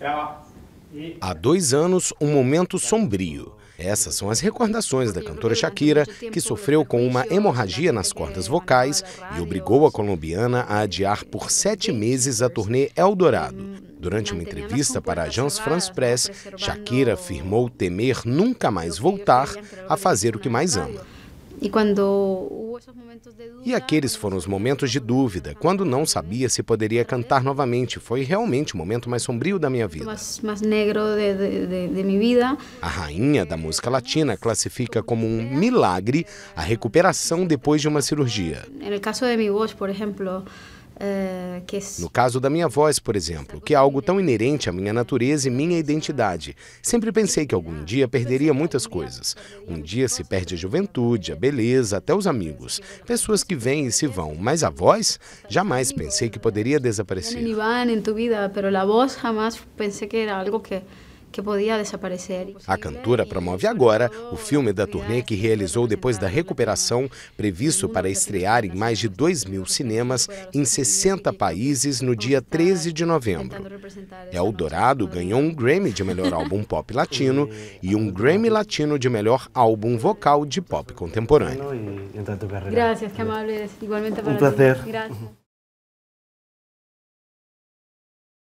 É, Há dois anos, um momento sombrio. Essas são as recordações da cantora Shakira, que sofreu com uma hemorragia nas cordas vocais e obrigou a colombiana a adiar por sete meses a turnê Eldorado. Durante uma entrevista para a Agence France Press, Shakira afirmou temer nunca mais voltar a fazer o que mais ama. E quando e aqueles né? foram os momentos de dúvida, quando não sabia se poderia uhum. cantar novamente. Foi realmente o momento mais sombrio da minha vida. A rainha da música latina classifica como um milagre a recuperação depois de uma cirurgia. No caso de minha voz, por exemplo. Eh, que... No caso da minha voz, por exemplo, que é algo tão inerente à minha natureza e minha identidade. Sempre pensei que algum dia perderia muitas coisas. Um dia se perde a juventude, a beleza, até os amigos, pessoas que vêm e se vão, mas a voz, jamais pensei que poderia desaparecer. em tua vida, voz pensei que era algo que que podia desaparecer. A cantora promove agora o filme da turnê que realizou depois da recuperação, previsto para estrear em mais de 2 mil cinemas em 60 países no dia 13 de novembro. Eldorado ganhou um Grammy de melhor álbum pop latino e um Grammy latino de melhor álbum vocal de pop contemporâneo. que Igualmente para um prazer.